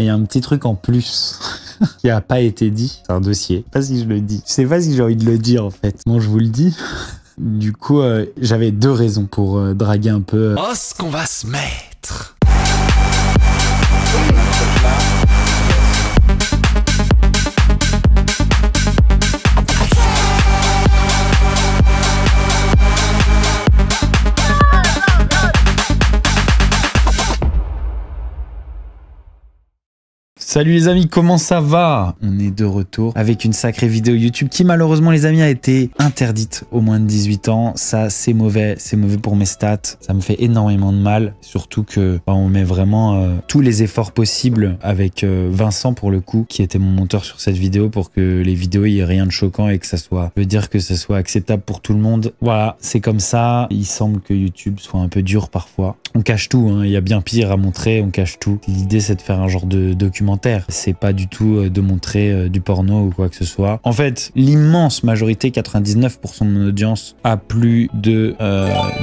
il y a un petit truc en plus qui a pas été dit. C'est un dossier. Pas si je le dis. C'est sais pas si j'ai envie de le dire en fait. Bon, je vous le dis. Du coup, euh, j'avais deux raisons pour euh, draguer un peu. Oh, euh. ce qu'on va se mettre Salut les amis, comment ça va On est de retour avec une sacrée vidéo YouTube qui malheureusement les amis a été interdite au moins de 18 ans. Ça c'est mauvais, c'est mauvais pour mes stats, ça me fait énormément de mal, surtout que bah, on met vraiment euh, tous les efforts possibles avec euh, Vincent pour le coup qui était mon monteur sur cette vidéo pour que les vidéos il rien de choquant et que ça soit, je veux dire que ça soit acceptable pour tout le monde. Voilà, c'est comme ça, il semble que YouTube soit un peu dur parfois. On cache tout, hein. il y a bien pire à montrer, on cache tout. L'idée c'est de faire un genre de documentaire c'est pas du tout euh, de montrer euh, du porno ou quoi que ce soit. En fait, l'immense majorité, 99% de mon audience, a plus de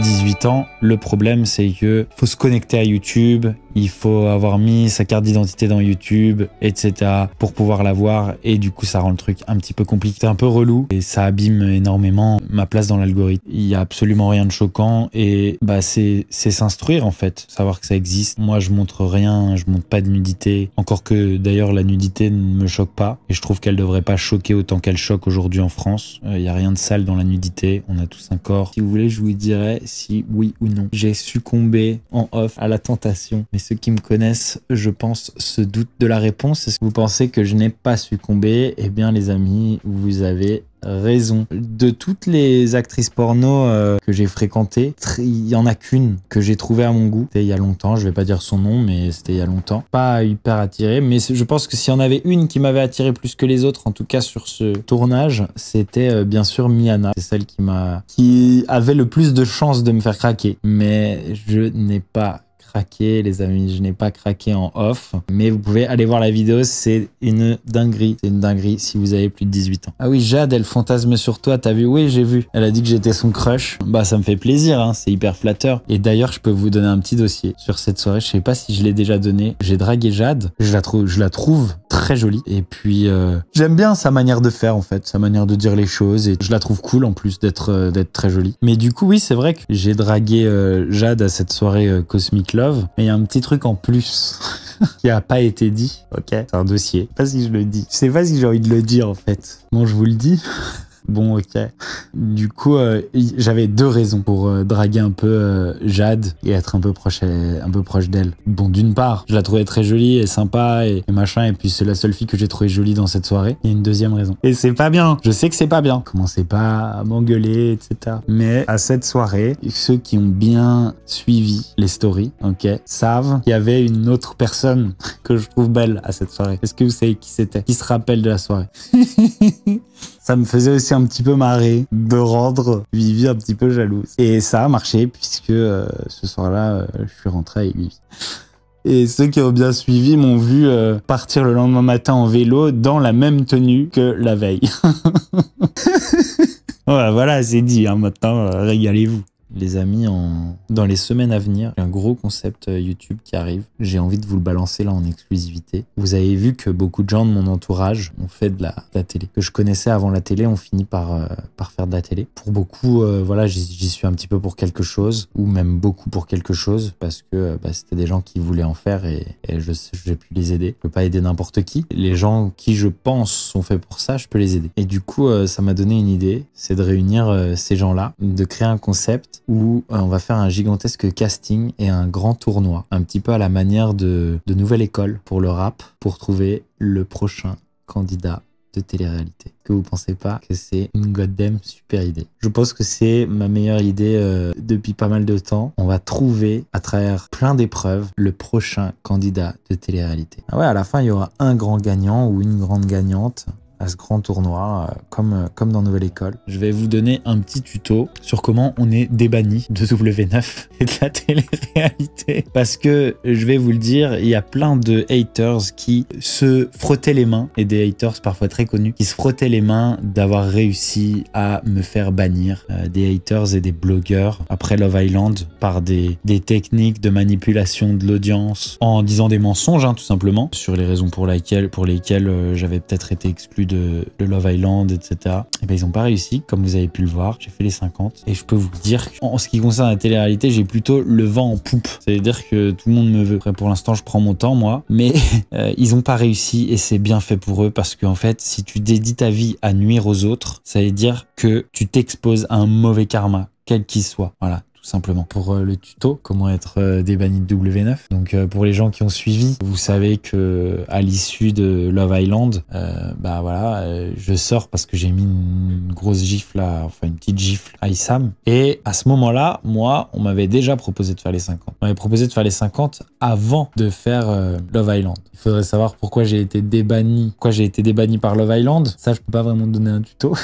18 euh, ans. Le problème, c'est que faut se connecter à YouTube il faut avoir mis sa carte d'identité dans YouTube, etc. pour pouvoir la voir Et du coup, ça rend le truc un petit peu compliqué, un peu relou. Et ça abîme énormément ma place dans l'algorithme. Il y a absolument rien de choquant. Et bah, c'est s'instruire en fait, savoir que ça existe. Moi, je montre rien, je montre pas de nudité. Encore que d'ailleurs, la nudité ne me choque pas. Et je trouve qu'elle devrait pas choquer autant qu'elle choque aujourd'hui en France. Il euh, y a rien de sale dans la nudité. On a tous un corps. Si vous voulez, je vous dirais si oui ou non. J'ai succombé en off à la tentation. Mais ceux qui me connaissent, je pense, se doutent de la réponse. Est-ce que vous pensez que je n'ai pas succombé Eh bien, les amis, vous avez raison. De toutes les actrices porno euh, que j'ai fréquentées, il y en a qu'une que j'ai trouvée à mon goût. C'était il y a longtemps, je ne vais pas dire son nom, mais c'était il y a longtemps. Pas hyper attiré, mais je pense que s'il y en avait une qui m'avait attiré plus que les autres, en tout cas sur ce tournage, c'était euh, bien sûr Miana. C'est celle qui m'a, qui avait le plus de chances de me faire craquer. Mais je n'ai pas craqué, les amis, je n'ai pas craqué en off. Mais vous pouvez aller voir la vidéo, c'est une dinguerie. C'est une dinguerie si vous avez plus de 18 ans. Ah oui, Jade, elle fantasme sur toi, t'as vu Oui, j'ai vu. Elle a dit que j'étais son crush. Bah, ça me fait plaisir, hein, c'est hyper flatteur. Et d'ailleurs, je peux vous donner un petit dossier sur cette soirée. Je sais pas si je l'ai déjà donné. J'ai dragué Jade. Je la, je la trouve très jolie. Et puis, euh, j'aime bien sa manière de faire, en fait, sa manière de dire les choses. Et je la trouve cool, en plus, d'être euh, d'être très jolie. Mais du coup, oui, c'est vrai que j'ai dragué euh, Jade à cette soirée Cosmic Love. Mais il y a un petit truc en plus qui a pas été dit. Ok, c'est un dossier. Je pas si je le dis. Je sais pas si j'ai envie de le dire, en fait. Bon, je vous le dis. Bon, ok. Du coup, euh, j'avais deux raisons pour euh, draguer un peu euh, Jade et être un peu proche, un peu proche d'elle. Bon, d'une part, je la trouvais très jolie et sympa et, machin, et puis c'est la seule fille que j'ai trouvée jolie dans cette soirée. Et une deuxième raison. Et c'est pas bien. Je sais que c'est pas bien. Commencez pas à m'engueuler, etc. Mais à cette soirée, ceux qui ont bien suivi les stories, ok, savent qu'il y avait une autre personne que je trouve belle à cette soirée. Est-ce que vous savez qui c'était Qui se rappelle de la soirée ça me faisait aussi un petit peu marrer de rendre Vivi un petit peu jalouse. Et ça a marché puisque euh, ce soir-là, euh, je suis rentré avec Vivi. Et ceux qui ont bien suivi m'ont vu euh, partir le lendemain matin en vélo dans la même tenue que la veille. voilà, c'est dit, hein, maintenant, régalez-vous les amis, en... dans les semaines à venir, un gros concept euh, YouTube qui arrive. J'ai envie de vous le balancer là en exclusivité. Vous avez vu que beaucoup de gens de mon entourage ont fait de la, télé. Que je connaissais avant la télé, on finit euh, par, faire de la télé. Pour beaucoup, euh, voilà, j'y suis un petit peu pour quelque chose, ou même beaucoup pour quelque chose, parce que bah, c'était des gens qui voulaient en faire et, et j'ai pu les aider. Je peux pas aider n'importe qui. Les gens qui, je pense, sont faits pour ça, je peux les aider. Et du coup, ça m'a donné une idée, c'est de réunir ces gens-là, de créer un concept où euh, on va faire un gigantesque casting et un grand tournoi, un petit peu à la manière de, Nouvelle École pour le rap, pour trouver le prochain candidat de télé-réalité. Que vous pensez pas que c'est une goddamn super idée Je pense que c'est ma meilleure idée euh, depuis pas mal de temps. On va trouver à travers plein d'épreuves le prochain candidat de télé-réalité. Ah ouais, à la fin, il y aura un grand gagnant ou une grande gagnante à ce grand tournoi, euh, comme, euh, comme dans Nouvelle École. Je vais vous donner un petit tuto sur comment on est débanni de W9 et de la télé-réalité. Parce que, je vais vous le dire, il y a plein de haters qui se frottaient les mains, et des haters parfois très connus, qui se frottaient les mains d'avoir réussi à me faire bannir. Euh, des haters et des blogueurs après Love Island par des, des techniques de manipulation de l'audience en disant des mensonges, hein, tout simplement, sur les raisons pour, laquelle, pour lesquelles j'avais peut-être été exclu de, Love Island, etc. Et eh ben ils n'ont pas réussi, comme vous avez pu le voir. J'ai fait les 50 et je peux vous dire qu'en ce qui concerne la télé-réalité, j'ai plutôt le vent en poupe. C'est-à-dire que tout le monde me veut. Après, pour l'instant, je prends mon temps moi, mais euh, ils n'ont pas réussi et c'est bien fait pour eux parce qu'en fait, si tu dédies ta vie à nuire aux autres, ça veut dire que tu t'exposes à un mauvais karma quel qu'il soit. Voilà, simplement. Pour euh, le tuto, comment être euh, débanni de W9. Donc euh, pour les gens qui ont suivi, vous savez que à l'issue de Love Island, bah voilà, je sors parce que j'ai mis une grosse gifle à, enfin une petite gifle à Issam. Et à ce moment-là, moi, on m'avait déjà proposé de faire les 50. On m'avait proposé de faire les 50 avant de faire Love Island. Il faudrait savoir pourquoi j'ai été débanni, pourquoi j'ai été débanni par Love Island. Ça, je peux pas vraiment donner un tuto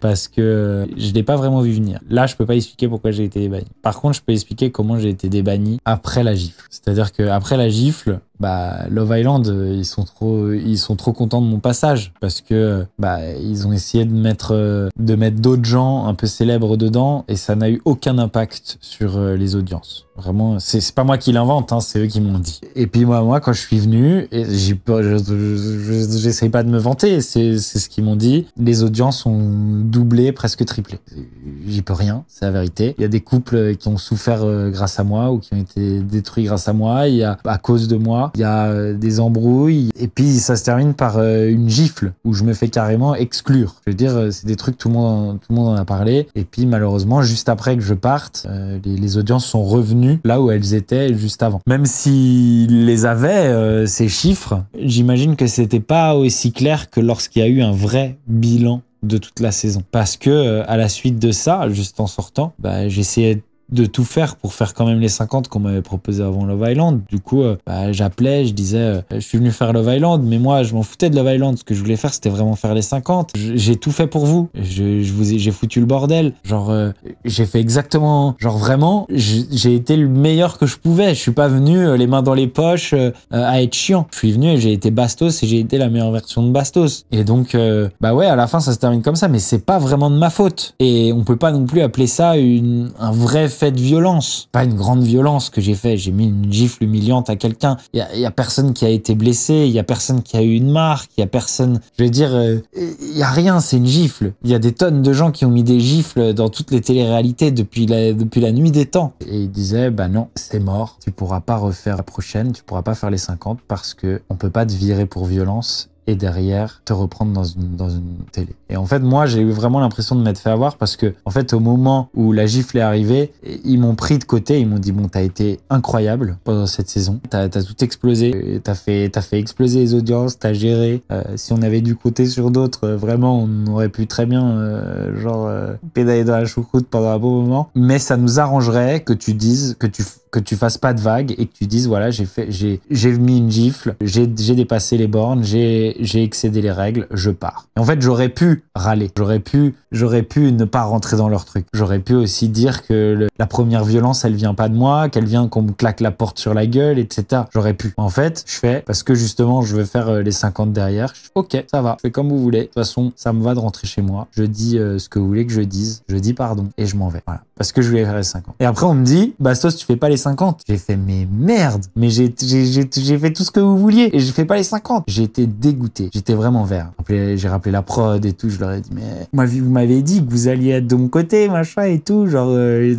parce que je l'ai pas vraiment vu venir. Là, je peux pas expliquer pourquoi j'ai été débanni. Par contre, je peux expliquer comment j'ai été débanni après la gifle. C'est-à-dire que après la gifle, bah Love Island, euh, ils sont trop, ils sont trop contents de mon passage parce que euh, bah ils ont essayé de mettre, euh, de mettre d'autres gens un peu célèbres dedans et ça n'a eu aucun impact sur les audiences. Vraiment, c'est pas moi qui l'invente, hein, c'est eux qui m'ont dit. Et puis moi, moi quand je suis venu, j'essaye pas de me vanter, c'est ce qu'ils m'ont dit. Les audiences ont doublé, presque triplé. J'y peux rien, c'est la vérité. Il y a des couples qui ont souffert euh, grâce à moi ou qui ont été détruits grâce à moi, il y a, à cause de moi, il y a euh, des embrouilles, et puis ça se termine par euh, une gifle où je me fais carrément exclure. Je veux dire, c'est des trucs, tout le, monde, tout le monde en a parlé, et puis malheureusement, juste après que je parte, les, audiences sont revenues là où elles étaient juste avant. Même s'ils les avaient, ces chiffres, j'imagine que c'était pas aussi clair que lorsqu'il y a eu un vrai bilan de toute la saison. Parce que à la suite de ça, juste en sortant, bah, j'essayais de tout faire pour faire quand même les 50 qu'on m'avait proposé avant Love Island. Du coup, euh, bah, j'appelais, je disais, euh, je suis venu faire Love Island, mais moi, je m'en foutais de Love Island. Ce que je voulais faire, c'était vraiment faire les 50. J'ai tout fait pour vous. Je, vous j'ai foutu le bordel. Genre, euh, j'ai fait exactement, genre vraiment, j'ai été le meilleur que je pouvais. Je suis pas venu les mains dans les poches à être chiant. Je suis venu et j'ai été Bastos et j'ai été la meilleure version de Bastos. Et donc, bah ouais, à la fin, ça se termine comme ça, mais c'est pas vraiment de ma faute. Et on peut pas non plus appeler ça une, un vrai de violence. Pas une grande violence que j'ai fait. J'ai mis une gifle humiliante à quelqu'un. Il y a, personne qui a été blessé. Il y a personne qui a eu une marque. Il y a personne. Je veux dire, il euh, y a rien. C'est une gifle. Il y a des tonnes de gens qui ont mis des gifles dans toutes les téléréalités depuis la, depuis la nuit des temps. Et il disait bah non, c'est mort. Tu pourras pas refaire la prochaine. Tu pourras pas faire les 50 parce que on peut pas te virer pour violence et derrière te reprendre dans une, dans une télé. Et en fait, moi, j'ai eu vraiment l'impression de m'être fait avoir parce que, en fait, au moment où la gifle est arrivée, ils m'ont pris de côté, ils m'ont dit, bon, t'as été incroyable pendant cette saison, t'as as tout explosé, t'as fait, as fait exploser les audiences, t'as géré. Euh, si on avait du côté sur d'autres, euh, vraiment, on aurait pu très bien, euh, genre, euh, pédaler dans la choucroute pendant un bon moment. Mais ça nous arrangerait que tu dises, que tu, que tu fasses pas de vagues et que tu dises, voilà, j'ai fait, j'ai mis une gifle, j'ai dépassé les bornes, j'ai j'ai excédé les règles, je pars. Et en fait, j'aurais pu râler, j'aurais pu, j'aurais pu ne pas rentrer dans leur truc. J'aurais pu aussi dire que la première violence, elle vient pas de moi, qu'elle vient qu'on me claque la porte sur la gueule, etc. J'aurais pu. En fait, je fais parce que justement, je veux faire euh, les 50 derrière. ok, ça va. Je fais comme vous voulez. De toute façon, ça me va de rentrer chez moi. Je dis euh, ce que vous voulez que je dise. Je dis pardon et je m'en vais. Voilà. Parce que je voulais faire les 50. Et après, on me dit, Bastos, tu fais pas les 50. J'ai fait, mais merde. Mais j'ai fait tout ce que vous vouliez et je fais pas les 50. été dégoûté J'étais vraiment vert. J'ai rappelé la prod et tout. Je leur ai dit, mais moi, vous m'avez dit que vous alliez être de mon côté, machin et tout. Genre, euh,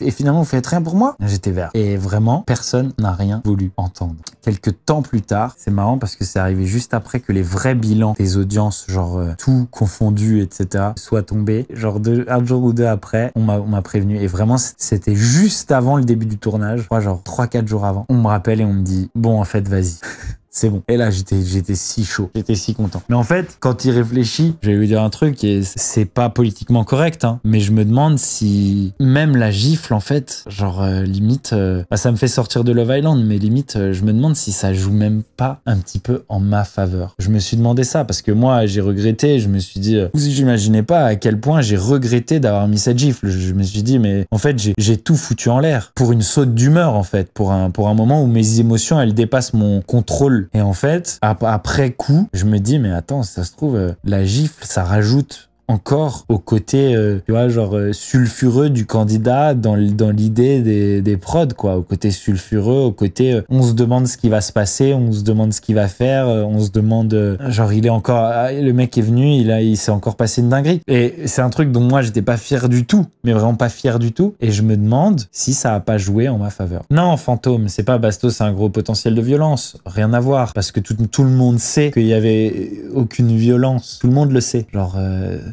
et, finalement, vous faites rien pour moi. J'étais vert. Et vraiment, personne n'a rien voulu entendre. Quelques temps plus tard, c'est marrant parce que c'est arrivé juste après que les vrais bilans des audiences, genre euh, tout confondu, etc., soient tombés. Genre deux, un jour ou deux après, on m'a prévenu. Et vraiment, c'était juste avant le début du tournage. genre trois, quatre jours avant. On me rappelle et on me dit, bon, en fait, vas-y. c'est bon. Et là, j'étais, j'étais si chaud, j'étais si content. Mais en fait, quand il réfléchit, je vais lui dire un truc et c'est pas politiquement correct, hein, mais je me demande si même la gifle, en fait, genre euh, limite, euh, bah, ça me fait sortir de Love Island, mais limite, euh, je me demande si ça joue même pas un petit peu en ma faveur. Je me suis demandé ça parce que moi, j'ai regretté. Je me suis dit, vous j'imaginais pas à quel point j'ai regretté d'avoir mis cette gifle. Je me suis dit, mais en fait, j'ai tout foutu en l'air pour une saute d'humeur, en fait, pour un pour un moment où mes émotions elles dépassent mon contrôle et en fait, après coup, je me dis, mais attends, ça se trouve, euh, la gifle, ça rajoute encore au côté, euh, tu vois, genre euh, sulfureux du candidat dans, dans l'idée des, des prods, quoi. Au côté sulfureux, au côté euh, on se demande ce qui va se passer, on se demande ce qu'il va faire, on se demande, genre il est encore, ah, le mec est venu, il a, il s'est encore passé une dinguerie. Et c'est un truc dont moi j'étais pas fier du tout, mais vraiment pas fier du tout. Et je me demande si ça a pas joué en ma faveur. Non, fantôme, c'est pas Bastos, c'est un gros potentiel de violence, rien à voir, parce que tout, tout le monde sait qu'il y avait aucune violence, tout le monde le sait. Genre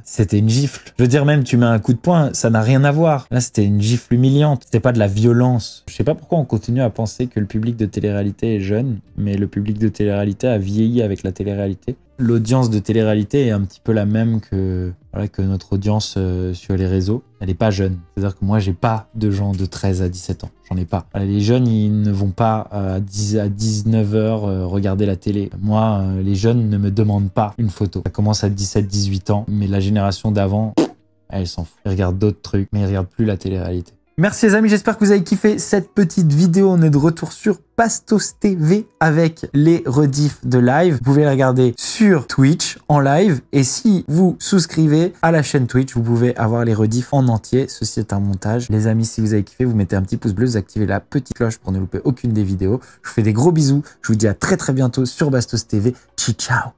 c'était une gifle. Je veux dire, même tu mets un coup de poing, ça n'a rien à voir. Là, c'était une gifle humiliante. C'était pas de la violence. Je sais pas pourquoi on continue à penser que le public de télé-réalité est jeune, mais le public de télé-réalité a vieilli avec la télé-réalité l'audience de télé-réalité est un petit peu la même que, notre audience euh, sur les réseaux. Elle n'est pas jeune. C'est-à-dire que moi, j'ai pas de gens de 13 à 17 ans. J'en ai pas. les jeunes, ils ne vont pas euh, à, à 19h euh, regarder la télé. Moi, les jeunes ne me demandent pas une photo. Ça commence à 17-18 ans, mais la génération d'avant, elle s'en fout. Ils regardent d'autres trucs, mais ils regardent plus la télé-réalité. Merci les amis, j'espère que vous avez kiffé cette petite vidéo. On est de retour sur Bastos TV avec les rediffs de live. Vous pouvez les regarder sur Twitch en live et si vous souscrivez à la chaîne Twitch, vous pouvez avoir les rediffs en entier. Ceci est un montage. Les amis, si vous avez kiffé, vous mettez un petit pouce bleu, vous activez la petite cloche pour ne louper aucune des vidéos. Je vous fais des gros bisous. Je vous dis à très très bientôt sur Bastos TV. Ciao ciao